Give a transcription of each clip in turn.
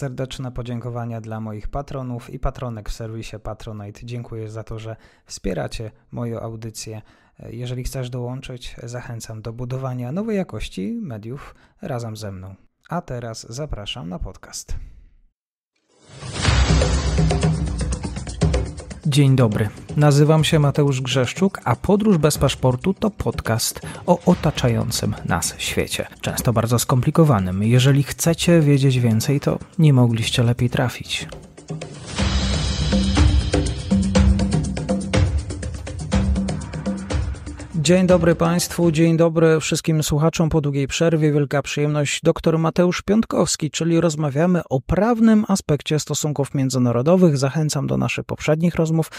Serdeczne podziękowania dla moich patronów i patronek w serwisie Patronite. Dziękuję za to, że wspieracie moją audycję. Jeżeli chcesz dołączyć, zachęcam do budowania nowej jakości mediów razem ze mną. A teraz zapraszam na podcast. Dzień dobry, nazywam się Mateusz Grzeszczuk, a Podróż bez paszportu to podcast o otaczającym nas świecie, często bardzo skomplikowanym. Jeżeli chcecie wiedzieć więcej, to nie mogliście lepiej trafić. Dzień dobry Państwu, dzień dobry wszystkim słuchaczom po długiej przerwie. Wielka przyjemność, doktor Mateusz Piątkowski, czyli rozmawiamy o prawnym aspekcie stosunków międzynarodowych. Zachęcam do naszych poprzednich rozmów.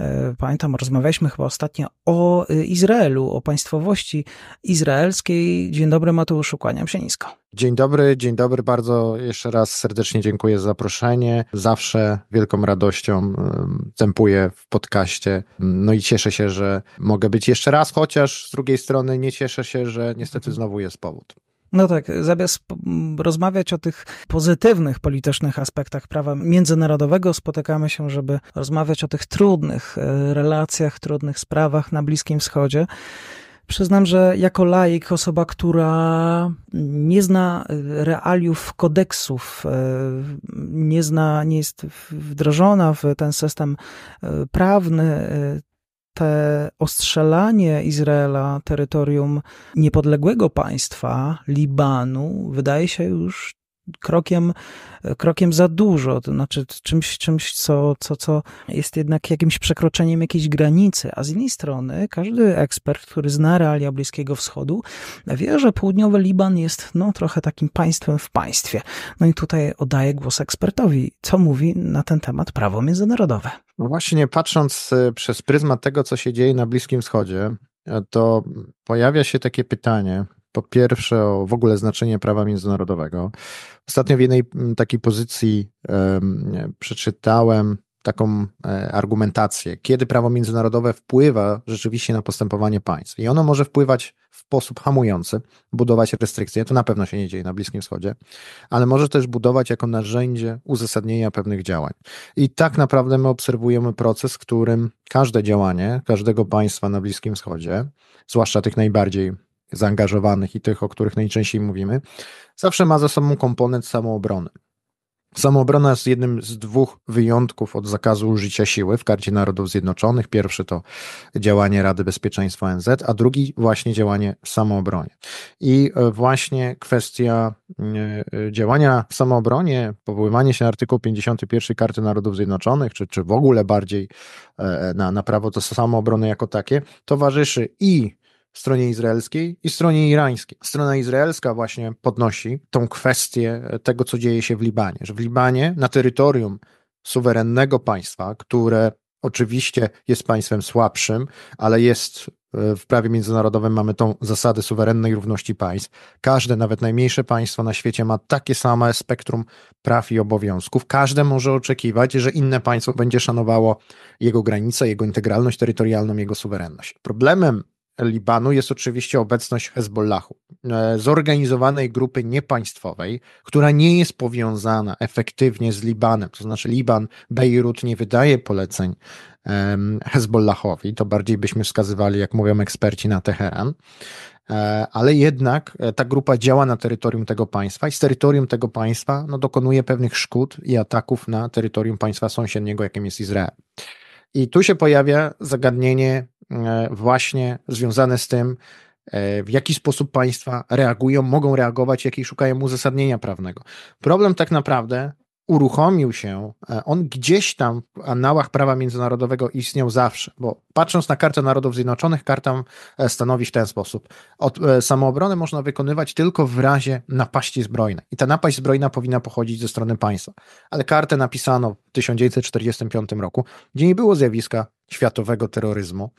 E, pamiętam, rozmawialiśmy chyba ostatnio o e, Izraelu, o państwowości izraelskiej. Dzień dobry Mateuszu, kłaniam się nisko. Dzień dobry, dzień dobry. Bardzo jeszcze raz serdecznie dziękuję za zaproszenie. Zawsze wielką radością tępuję w podcaście. No i cieszę się, że mogę być jeszcze raz, chociaż z drugiej strony nie cieszę się, że niestety mhm. znowu jest powód. No tak, zamiast rozmawiać o tych pozytywnych politycznych aspektach prawa międzynarodowego, spotykamy się, żeby rozmawiać o tych trudnych e, relacjach, trudnych sprawach na Bliskim Wschodzie. Przyznam, że jako laik, osoba, która nie zna e, realiów kodeksów, e, nie zna, nie jest wdrożona w ten system e, prawny, te ostrzelanie Izraela, terytorium niepodległego państwa, Libanu, wydaje się już krokiem, krokiem za dużo, to znaczy czymś, czymś co, co, co jest jednak jakimś przekroczeniem jakiejś granicy. A z innej strony każdy ekspert, który zna realia Bliskiego Wschodu, wie, że południowy Liban jest no, trochę takim państwem w państwie. No i tutaj oddaję głos ekspertowi, co mówi na ten temat prawo międzynarodowe. No właśnie patrząc e, przez pryzmat tego, co się dzieje na Bliskim Wschodzie, e, to pojawia się takie pytanie, po pierwsze o w ogóle znaczenie prawa międzynarodowego. Ostatnio w jednej mm, takiej pozycji przeczytałem taką e, argumentację, kiedy prawo międzynarodowe wpływa rzeczywiście na postępowanie państw. I ono może wpływać w sposób hamujący, budować restrykcje, to na pewno się nie dzieje na Bliskim Wschodzie, ale może też budować jako narzędzie uzasadnienia pewnych działań. I tak naprawdę my obserwujemy proces, w którym każde działanie każdego państwa na Bliskim Wschodzie, zwłaszcza tych najbardziej zaangażowanych i tych, o których najczęściej mówimy, zawsze ma za sobą komponent samoobrony. Samoobrona jest jednym z dwóch wyjątków od zakazu użycia siły w Karcie Narodów Zjednoczonych. Pierwszy to działanie Rady Bezpieczeństwa ONZ, a drugi właśnie działanie w samoobronie. I e, właśnie kwestia e, e, działania w samoobronie, powoływanie się na artykuł 51 Karty Narodów Zjednoczonych, czy, czy w ogóle bardziej na, na prawo do samoobrony jako takie, towarzyszy i stronie izraelskiej i stronie irańskiej. Strona izraelska właśnie podnosi tą kwestię e, tego, co dzieje się w Libanie, że w Libanie na terytorium suwerennego państwa, które oczywiście jest państwem słabszym, ale jest e, w prawie międzynarodowym mamy tą zasadę suwerennej równości państw. Każde, nawet najmniejsze państwo na świecie ma takie same spektrum praw i obowiązków. Każde może oczekiwać, że inne państwo będzie szanowało jego granice, jego integralność terytorialną, jego suwerenność. Problemem Libanu jest oczywiście obecność Hezbollahu, e, zorganizowanej grupy niepaństwowej, która nie jest powiązana efektywnie z Libanem. To znaczy, Liban, Bejrut nie wydaje poleceń Hezbollahowi, to bardziej byśmy wskazywali, jak mówią eksperci, na Teheran. E, ale jednak e, ta grupa działa na terytorium tego państwa i z terytorium tego państwa no, dokonuje pewnych szkód i ataków na terytorium państwa sąsiedniego, jakim jest Izrael. I tu się pojawia zagadnienie E, właśnie związane z tym, e, w jaki sposób państwa reagują, mogą reagować, jakie szukają uzasadnienia prawnego. Problem tak naprawdę uruchomił się, e, on gdzieś tam w annałach prawa międzynarodowego istniał zawsze, bo patrząc na kartę Narodów Zjednoczonych, karta e, stanowi w ten sposób. Od, e, samoobronę można wykonywać tylko w razie napaści zbrojnej i ta napaść zbrojna powinna pochodzić ze strony państwa, ale kartę napisano w 1945 roku, gdzie nie było zjawiska światowego terroryzmu,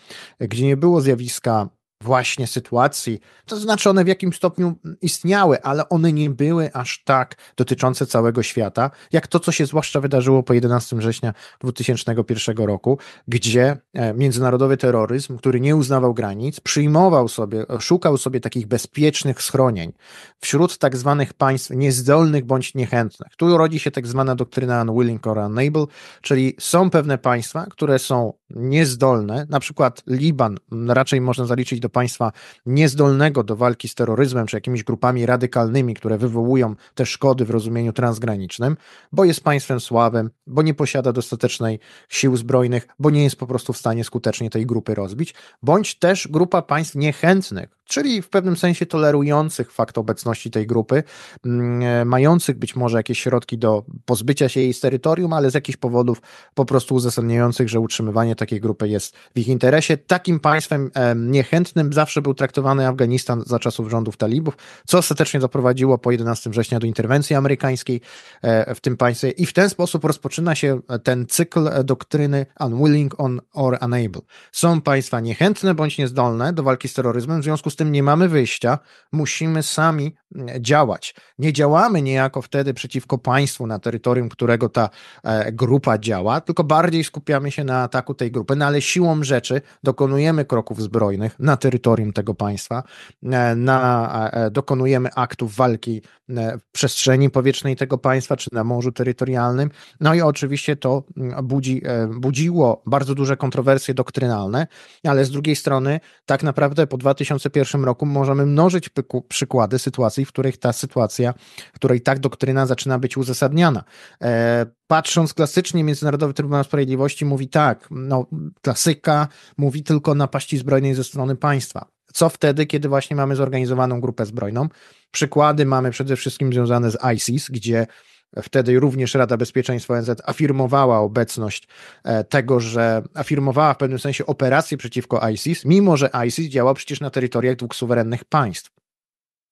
gdzie nie było zjawiska właśnie sytuacji. To znaczy, one w jakimś stopniu istniały, ale one nie były aż tak dotyczące całego świata, jak to, co się zwłaszcza wydarzyło po 11 września 2001 roku, gdzie e, międzynarodowy terroryzm, który nie uznawał granic, przyjmował sobie, szukał sobie takich bezpiecznych schronień wśród tak zwanych państw niezdolnych bądź niechętnych. Tu rodzi się tak zwana doktryna unwilling or unable, czyli są pewne państwa, które są niezdolne, na przykład Liban raczej można zaliczyć do państwa niezdolnego do walki z terroryzmem czy jakimiś grupami radykalnymi, które wywołują te szkody w rozumieniu transgranicznym, bo jest państwem słabym, bo nie posiada dostatecznej sił zbrojnych, bo nie jest po prostu w stanie skutecznie tej grupy rozbić, bądź też grupa państw niechętnych, czyli w pewnym sensie tolerujących fakt obecności tej grupy, mm, e, mających być może jakieś środki do pozbycia się jej z terytorium, ale z jakichś powodów po prostu uzasadniających, że utrzymywanie takiej grupy jest w ich interesie. Takim państwem e, niechętnym zawsze był traktowany Afganistan za czasów rządów talibów, co ostatecznie doprowadziło po 11 września do interwencji amerykańskiej e, w tym państwie i w ten sposób rozpoczyna się ten cykl doktryny unwilling on or unable. Są państwa niechętne bądź niezdolne do walki z terroryzmem, w związku z tym nie mamy wyjścia. Musimy sami działać. Nie działamy niejako wtedy przeciwko państwu, na terytorium którego ta e, grupa działa, tylko bardziej skupiamy się na ataku tej grupy, no ale siłą rzeczy dokonujemy kroków zbrojnych na terytorium tego państwa, e, na, e, dokonujemy aktów walki w przestrzeni powietrznej tego państwa, czy na morzu terytorialnym. No i oczywiście to mm, budzi, budziło bardzo duże kontrowersje doktrynalne, ale z drugiej strony tak naprawdę po 2001 roku możemy mnożyć przykłady sytuacji, sytuacji, w których ta sytuacja, w której tak doktryna zaczyna być uzasadniana. E, patrząc klasycznie, Międzynarodowy Trybunał Sprawiedliwości mówi tak, no klasyka mówi tylko napaści zbrojnej ze strony państwa. Co wtedy, kiedy właśnie mamy zorganizowaną grupę zbrojną? Przykłady mamy przede wszystkim związane z ISIS, gdzie Wtedy również Rada Bezpieczeństwa ONZ afirmowała obecność e, tego, że afirmowała w pewnym sensie operację przeciwko ISIS, mimo że ISIS działa przecież na terytoriach dwóch suwerennych państw.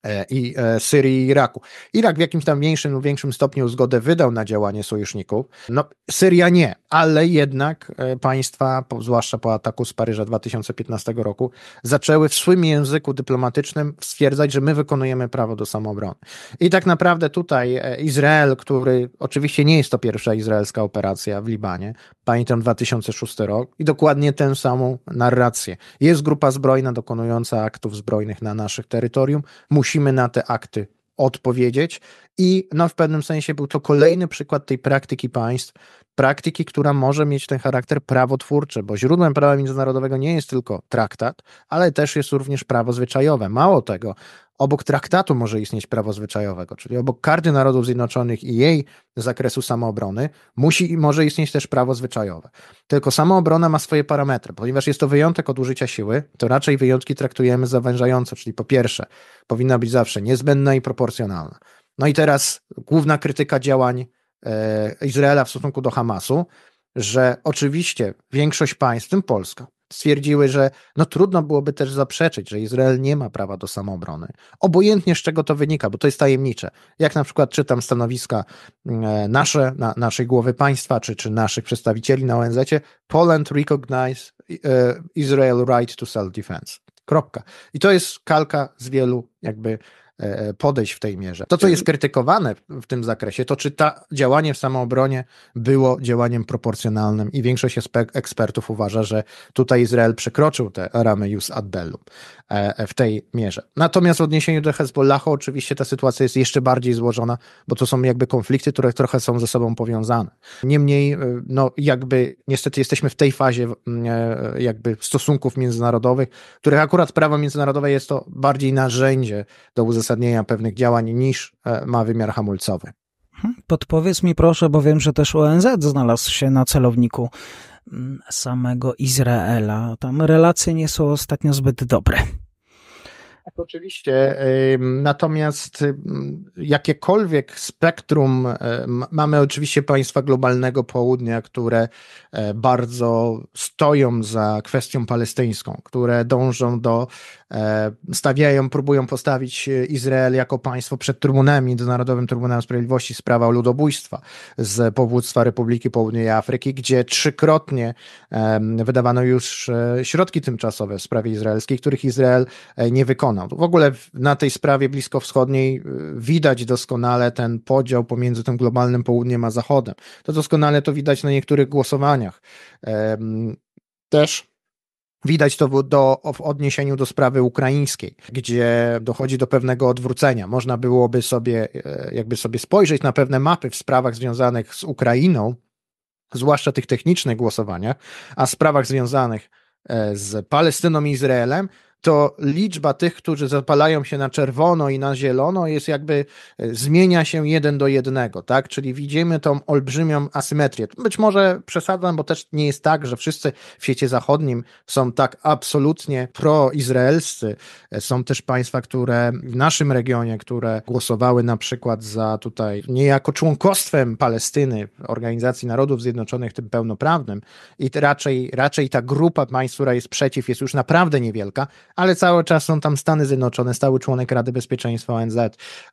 E, i e, Syrii i Iraku. Irak w jakimś tam mniejszym lub większym stopniu zgodę wydał na działanie sojuszników. No, Syria nie, ale jednak e, państwa, zwłaszcza po ataku z Paryża 2015 roku, zaczęły w swoim języku dyplomatycznym stwierdzać, że my wykonujemy prawo do samoobrony. I tak naprawdę tutaj Izrael, który oczywiście nie jest to pierwsza izraelska operacja w Libanie, pamiętam 2006 rok i dokładnie tę samą narrację. Jest grupa zbrojna dokonująca aktów zbrojnych na naszych terytorium, musi musimy na te akty odpowiedzieć. I no, w pewnym sensie był to kolejny przykład tej praktyki państw, praktyki, która może mieć ten charakter prawotwórczy, bo źródłem prawa międzynarodowego nie jest tylko traktat, ale też jest również prawo zwyczajowe. Mało tego, obok traktatu może istnieć prawo zwyczajowego, czyli obok Karty Narodów Zjednoczonych i jej zakresu samoobrony musi i może istnieć też prawo zwyczajowe. Tylko samoobrona ma swoje parametry, ponieważ jest to wyjątek od użycia siły, to raczej wyjątki traktujemy zawężająco, czyli po pierwsze, powinna być zawsze niezbędna i proporcjonalna. No i teraz główna krytyka działań E, Izraela w stosunku do Hamasu, że oczywiście większość państw, w tym Polska, stwierdziły, że no trudno byłoby też zaprzeczyć, że Izrael nie ma prawa do samoobrony. Obojętnie z czego to wynika, bo to jest tajemnicze. Jak na przykład czytam stanowiska e, nasze, na, naszej głowy państwa, czy, czy naszych przedstawicieli na ONZ-cie, Poland recognize e, Israel right to self-defense. Kropka. I to jest kalka z wielu jakby E, e, podejść w tej mierze. To, co jest krytykowane w tym zakresie, to czy to działanie w samoobronie było działaniem proporcjonalnym i większość ekspertów uważa, że tutaj Izrael przekroczył te ramy jus ad bellum e, w tej mierze. Natomiast w odniesieniu do Hezbollahu oczywiście ta sytuacja jest jeszcze bardziej złożona, bo to są jakby konflikty, które trochę są ze sobą powiązane. Niemniej, no jakby niestety jesteśmy w tej fazie jakby stosunków międzynarodowych, których akurat prawo międzynarodowe jest to bardziej narzędzie do uzasadnienia uzasadnienia pewnych działań niż e, ma wymiar hamulcowy. Hmm, podpowiedz mi proszę, bo wiem, że też ONZ znalazł się na celowniku mm, samego Izraela. Tam relacje nie są ostatnio zbyt dobre. Tak, oczywiście, natomiast jakiekolwiek spektrum, e, mamy oczywiście państwa globalnego południa, które e, bardzo stoją za kwestią palestyńską, które dążą do, e, stawiają, próbują postawić Izrael jako państwo przed trybunami, Międzynarodowym Trybunałem Sprawiedliwości sprawa ludobójstwa z powództwa Republiki Południowej Afryki, gdzie trzykrotnie wydawano już środki tymczasowe w sprawie izraelskiej, których Izrael nie wykona. W ogóle na tej sprawie bliskowschodniej y, widać doskonale ten podział pomiędzy tym globalnym południem a zachodem. To doskonale to widać na niektórych głosowaniach. Też Widać to do, w odniesieniu do sprawy ukraińskiej, gdzie dochodzi do pewnego odwrócenia. Można byłoby sobie, e, jakby sobie spojrzeć na pewne mapy w sprawach związanych z Ukrainą, zwłaszcza tych technicznych głosowaniach, a sprawach związanych e, z Palestyną i Izraelem, to liczba tych, którzy zapalają się na czerwono i na zielono jest jakby e, zmienia się jeden do jednego, tak? Czyli widzimy tą olbrzymią asymetrię. Być może przesadzam, bo też nie jest tak, że wszyscy w świecie zachodnim są tak absolutnie proizraelscy. E, są też państwa, które w naszym regionie, które głosowały na przykład za tutaj niejako członkostwem Palestyny w Organizacji Narodów Zjednoczonych, tym pełnoprawnym i raczej, raczej ta grupa państw, która jest przeciw, jest już naprawdę niewielka, ale cały czas są tam Stany Zjednoczone, stały członek Rady Bezpieczeństwa ONZ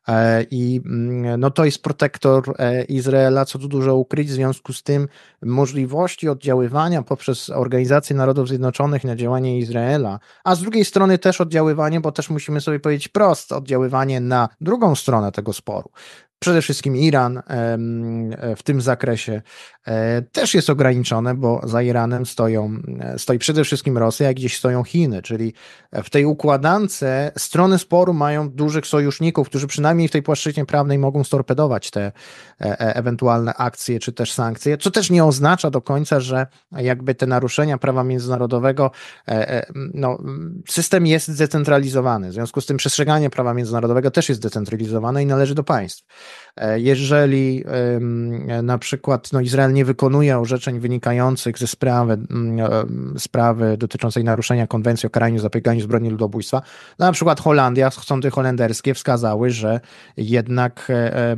e, i mm, no to jest protektor e, Izraela, co tu dużo ukryć, w związku z tym możliwości oddziaływania poprzez Organizację Narodów Zjednoczonych na działanie Izraela, a z drugiej strony też oddziaływanie, bo też musimy sobie powiedzieć prosto, oddziaływanie na drugą stronę tego sporu, przede wszystkim Iran e, w tym zakresie e, też jest ograniczone, bo za Iranem stoją, e, stoi przede wszystkim Rosja, a gdzieś stoją Chiny, czyli w tej układance strony sporu mają dużych sojuszników, którzy przynajmniej w tej płaszczyźnie prawnej mogą storpedować te ewentualne akcje czy też sankcje, co też nie oznacza do końca, że jakby te naruszenia prawa międzynarodowego, no, system jest zdecentralizowany. W związku z tym przestrzeganie prawa międzynarodowego też jest zdecentralizowane i należy do państw. E, jeżeli na przykład no, Izrael nie wykonuje orzeczeń wynikających ze sprawy, mm, e, sprawy dotyczącej naruszenia konwencji o karaniu zapieganiu zbrodni ludobójstwa, no, na przykład Holandia, sądy holenderskie wskazały, że jednak e,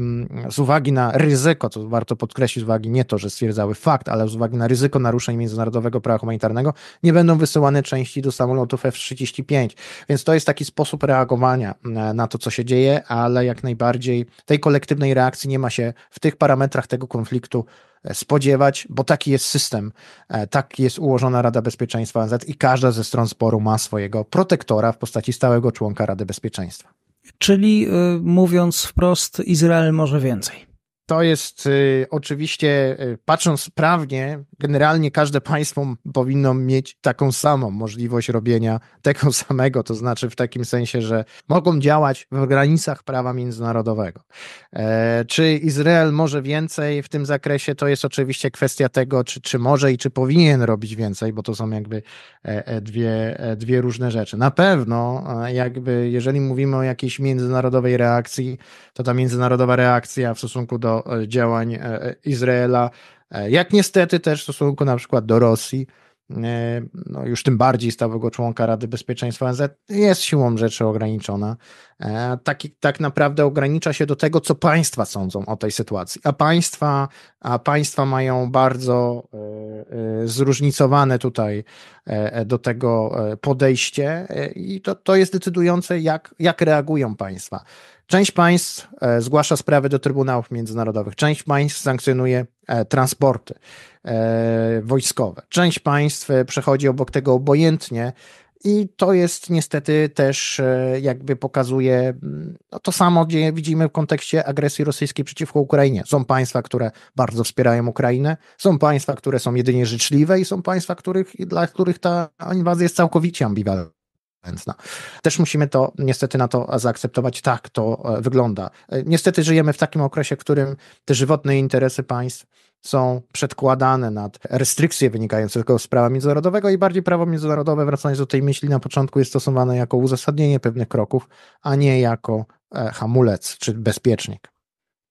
z uwagi na ryzyko, co warto podkreślić, z uwagi nie to, że stwierdzały fakt, ale z uwagi na ryzyko naruszeń międzynarodowego prawa humanitarnego, nie będą wysyłane części do samolotów F-35. Więc to jest taki sposób reagowania na to, co się dzieje, ale jak najbardziej tej kolekcji, kolektywnej reakcji nie ma się w tych parametrach tego konfliktu e, spodziewać, bo taki jest system, tak jest ułożona Rada Bezpieczeństwa ONZ i każda ze stron sporu ma swojego protektora w postaci stałego członka Rady Bezpieczeństwa. Czyli e, mówiąc wprost, Izrael może więcej. To jest y, oczywiście, y, patrząc prawnie, generalnie każde państwo powinno mieć taką samą możliwość robienia tego samego, to znaczy w takim sensie, że mogą działać w granicach prawa międzynarodowego. E, czy Izrael może więcej w tym zakresie, to jest oczywiście kwestia tego, czy, czy może i czy powinien robić więcej, bo to są jakby e, e, dwie, e, dwie różne rzeczy. Na pewno, jakby jeżeli mówimy o jakiejś międzynarodowej reakcji, to ta międzynarodowa reakcja w stosunku do działań e, Izraela, e, jak niestety też w stosunku na przykład do Rosji, e, no już tym bardziej stałego członka Rady Bezpieczeństwa ONZ, jest siłą rzeczy ograniczona. Tak, tak naprawdę ogranicza się do tego, co państwa sądzą o tej sytuacji. A państwa, a państwa mają bardzo zróżnicowane tutaj do tego podejście i to, to jest decydujące, jak, jak reagują państwa. Część państw e, zgłasza sprawy do trybunałów międzynarodowych, część państw sankcjonuje e, transporty e, wojskowe, część państw przechodzi obok tego obojętnie. I to jest niestety też jakby pokazuje no to samo, gdzie widzimy w kontekście agresji rosyjskiej przeciwko Ukrainie. Są państwa, które bardzo wspierają Ukrainę, są państwa, które są jedynie życzliwe i są państwa, których, dla których ta inwazja jest całkowicie ambiwalna chętna. Też musimy to niestety na to zaakceptować, tak to e, wygląda. E, niestety żyjemy w takim okresie, w którym te żywotne interesy państw są przedkładane nad restrykcje wynikające tylko z prawa międzynarodowego i bardziej prawo międzynarodowe, wracając do tej myśli na początku, jest stosowane jako uzasadnienie pewnych kroków, a nie jako e, hamulec czy bezpiecznik.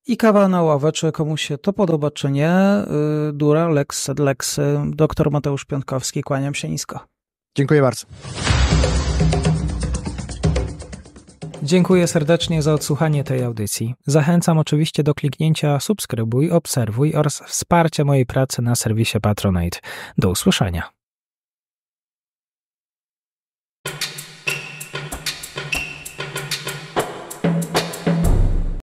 I kawa na ławę, czy komuś się to podoba, czy nie. Y, dura, Lex, Lex, y, doktor Mateusz Piątkowski, kłaniam się nisko. Dziękuję bardzo. Dziękuję serdecznie za odsłuchanie tej audycji. Zachęcam oczywiście do kliknięcia subskrybuj, obserwuj oraz wsparcia mojej pracy na serwisie Patronite. Do usłyszenia.